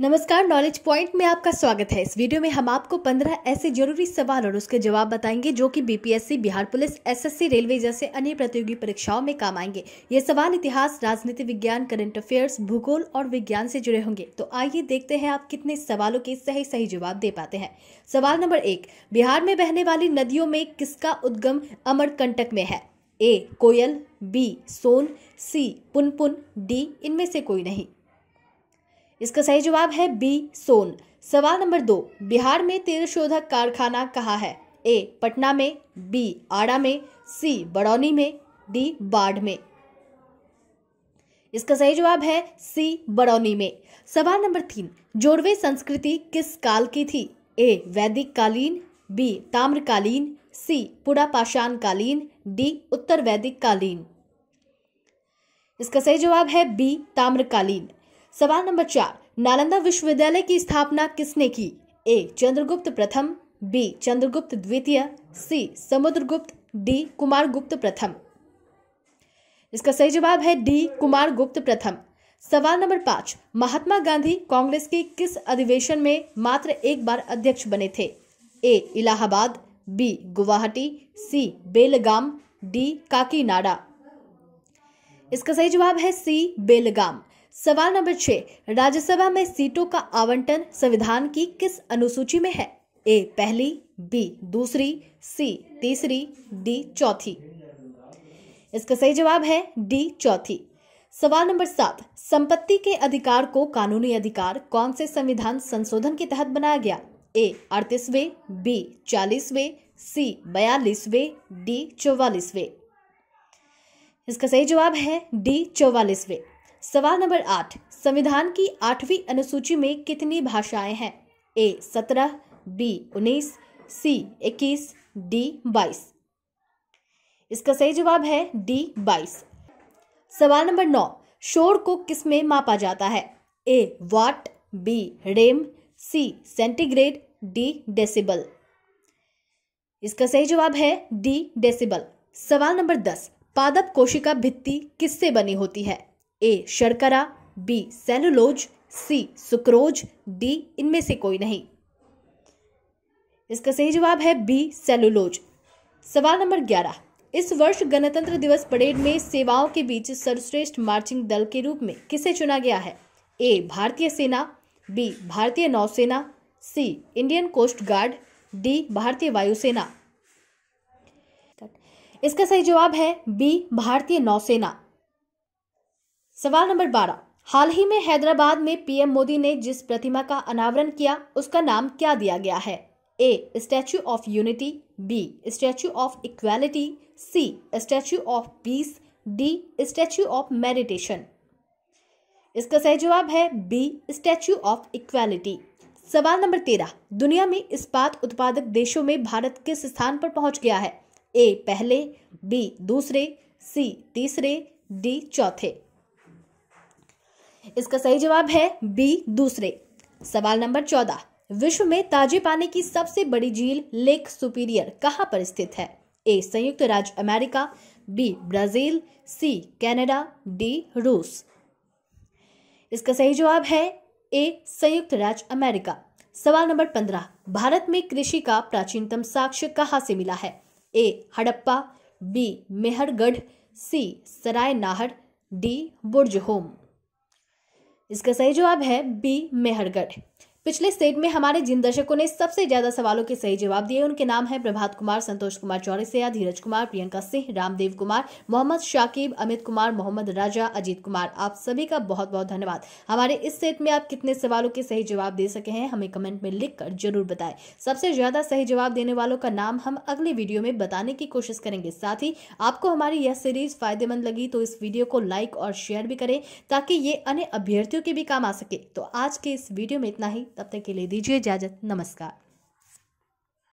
नमस्कार knowledge point में आपका स्वागत है इस वीडियो में हम आपको 15 ऐसे जरूरी सवाल और उसके जवाब बताएंगे जो कि BPSC Bihar police SSC railway जैसे अन्य प्रतियोगी परीक्षाओं में काम आएंगे ये सवाल इतिहास राजनीति विज्ञान करंट अफेयर्स भूगोल और विज्ञान से जुड़े होंगे तो आइए देखते हैं आप कितने सवालों के सही सही जवाब दे पाते हैं सवाल नंबर एक बिहार में बहने वाली नदियों में किसका उद्गम अमरकंटक में है A Koel B Son C Punpun D इनमें से कोई नहीं इसका सही जवाब है बी सोन सवाल नंबर दो बिहार में तेल शोधक कारखाना कहाँ है ए पटना में बी आड़ा में सी बड़ौनी में डी बाढ़ में इसका सही जवाब है सी बड़ौनी में सवाल नंबर तीन जोड़वे संस्कृति किस काल की थी ए वैदिक कालीन बी ताम्रकालीन सी पुरा पाषाण कालीन डी उत्तर वैदिक कालीन इसका सही जवाब है बी ताम्रकालीन सवाल नंबर चार नालंदा विश्वविद्यालय की स्थापना किसने की ए चंद्रगुप्त प्रथम बी चंद्रगुप्त द्वितीय सी समुद्रगुप्त डी कुमार गुप्त प्रथम इसका सही जवाब है डी कुमार गुप्त प्रथम सवाल नंबर पांच महात्मा गांधी कांग्रेस के किस अधिवेशन में मात्र एक बार अध्यक्ष बने थे A Allahabad B Guwahati C Belgaum D Kakinada इसका सही जवाब है सी बेलगाम सवाल नंबर छह राज्यसभा में सीटों का आवंटन संविधान की किस अनुसूची में है ए पहली बी दूसरी सी तीसरी डी चौथी इसका सही जवाब है डी चौथी सवाल नंबर सात संपत्ति के अधिकार को कानूनी अधिकार कौन से संविधान संशोधन के तहत बनाया गया ए अड़तीसवे बी चालीसवे सी बयालीसवे डी चौवालीसवे इसका सही जवाब है डी चौवालीसवें सवाल नंबर आठ संविधान की आठवीं अनुसूची में कितनी भाषाएं हैं ए सत्रह बी उन्नीस सी इक्कीस डी बाईस इसका सही जवाब है डी बाईस सवाल नंबर नौ शोर को किसमें मापा जाता है A watt B rem C centigrade D decibel इसका सही जवाब है डी डेसिबल सवाल नंबर दस पादप कोशिका भित्ति किससे बनी होती है ए शर्करा B cellulose C sucrose D इनमें से कोई नहीं इसका सही जवाब है बी सेलुलोज सवाल नंबर ग्यारह इस वर्ष गणतंत्र दिवस परेड में सेवाओं के बीच सर्वश्रेष्ठ मार्चिंग दल के रूप में किसे चुना गया है ए भारतीय सेना बी भारतीय नौसेना C Indian coast guard D भारतीय वायुसेना इसका सही जवाब है बी भारतीय नौसेना सवाल नंबर बारह हाल ही में हैदराबाद में पीएम मोदी ने जिस प्रतिमा का अनावरण किया उसका नाम क्या दिया गया है A statue of unity B statue of equality C statue of peace D statue of meditation इसका सही जवाब है बी स्टैच्यू ऑफ इक्वालिटी सवाल नंबर तेरह दुनिया में इस्पात उत्पादक देशों में भारत किस स्थान पर पहुंच गया है ए पहले बी दूसरे सी तीसरे डी चौथे इसका सही जवाब है बी दूसरे सवाल नंबर चौदह विश्व में ताजे पानी की सबसे बड़ी झील लेक सुपीरियर कहाँ पर स्थित है ए संयुक्त राज्य America B Brazil C Canada D रूस इसका सही जवाब है ए संयुक्त राज्य अमेरिका सवाल नंबर पंद्रह भारत में कृषि का प्राचीनतम साक्ष्य कहाँ से मिला है A Harappa B Mehrgarh C Sarai Nahar D Burzahom इसका सही जवाब है बी मेहरगढ़ पिछले सेट में हमारे जिन दर्शकों ने सबसे ज्यादा सवालों के सही जवाब दिए उनके नाम हैं प्रभात कुमार संतोष कुमार चौरसिया धीरज कुमार प्रियंका सिंह रामदेव कुमार मोहम्मद शाकिब अमित कुमार मोहम्मद राजा अजीत कुमार आप सभी का बहुत बहुत धन्यवाद हमारे इस सेट में आप कितने सवालों के सही जवाब दे सके हैं हमें कमेंट में लिख कर जरूर बताएं सबसे ज्यादा सही जवाब देने वालों का नाम हम अगले वीडियो में बताने की कोशिश करेंगे साथ ही आपको हमारी यह सीरीज फायदेमंद लगी तो इस वीडियो को लाइक और शेयर भी करें ताकि ये अन्य अभ्यर्थियों के भी काम आ सके तो आज के इस वीडियो में इतना ही तब तक के लिए दीजिए इजाज़त नमस्कार